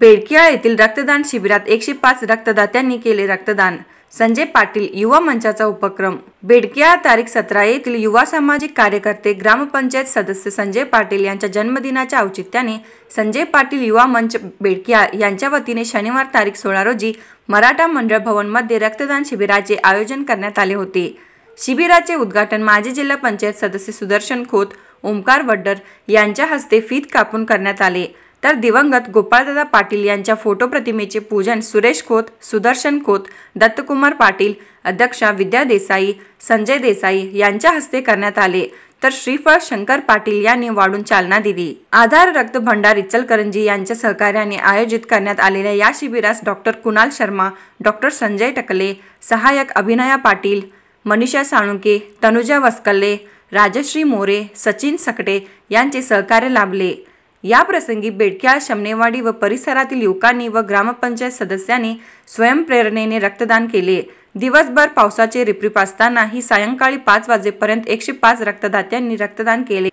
बेडकिया येथील रक्तदान शिबिरात एकशे पाच रक्तदात्यांनी केले रक्तदान संजय पाटील युवा मंचाचा उपक्रम बेडकिया तारीख सतरा येथील युवा सामाजिक कार्यकर्ते ग्रामपंचायत सदस्य संजय पाटील यांच्या जन्मदिनाच्या औचित्याने संजय पाटील युवा मंच बेडकिया यांच्या वतीने शनिवार तारीख सोळा रोजी मराठा मंडळ भवनमध्ये रक्तदान शिबिराचे आयोजन करण्यात आले होते शिबिराचे उद्घाटन माजी जिल्हा पंचायत सदस्य सुदर्शन खोत ओमकार वड्डर यांच्या हस्ते फीत कापून करण्यात आले तर दिवंगत गोपाळदादा पाटील यांच्या फोटो प्रतिमेचे पूजन सुरेश खोत सुदर्शन खोत दत्तकुमार पाटील अध्यक्षा विद्या देसाई संजय देसाई यांच्या हस्ते करण्यात आले तर श्रीफळ शंकर पाटील यांनी वाढून चालना दिली आधार रक्त भंडार इचलकरंजी यांच्या सहकार्याने आयोजित करण्यात आलेल्या या शिबिरास डॉक्टर कुणाल शर्मा डॉक्टर संजय टकले सहायक अभिनया पाटील मनीषा साळुंके तनुजा वस्कल्ले राजश्री मोरे सचिन सकटे यांचे सहकार्य लाभले याप्रसंगी बेडक्या शमनेवाडी व परिसरातील युवकांनी व ग्रामपंचायत सदस्यांनी स्वयंप्रेरणेने रक्तदान केले दिवसभर पावसाचे रिपरिप असतानाही सायंकाळी पाच वाजेपर्यंत एकशे पाच रक्तदात्यांनी रक्तदान केले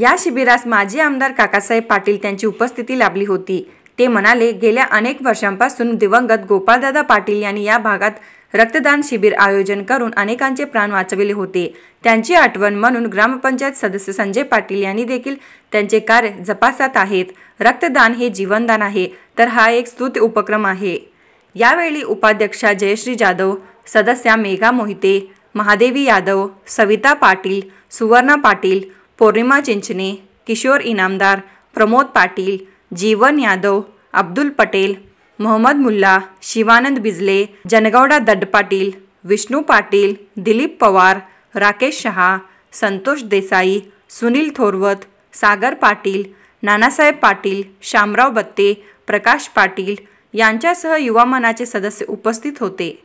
या शिबिरास माजी आमदार काकासाहेब पाटील त्यांची उपस्थिती लाभली होती ते म्हणाले गेल्या अनेक वर्षांपासून दिवंगत गोपाळदादा पाटील यांनी या भागात रक्तदान शिबिर आयोजन करून अनेकांचे प्राण वाचविले होते त्यांची आठवण म्हणून ग्रामपंचायत सदस्य संजय पाटील यांनी देखील त्यांचे कार्य जपासात आहेत रक्तदान हे जीवनदान आहे तर हा एक स्तुत उपक्रम आहे यावेळी उपाध्यक्षा जयश्री जाधव सदस्या मेघा मोहिते महादेवी यादव सविता पाटील सुवर्णा पाटील पौर्णिमा चिंचणे किशोर इनामदार प्रमोद पाटील जीवन यादव अब्दुल पटेल मोहम्मद मुल्ला शिवानंद बिजले जनगौडा दड पाटील विष्णू पाटील दिलीप पवार राकेश शहा संतोष देसाई सुनील थोरवत सागर पाटील नानासाहेब पाटील शामराव बत्ते प्रकाश पाटील यांच्यासह युवा मनाचे सदस्य उपस्थित होते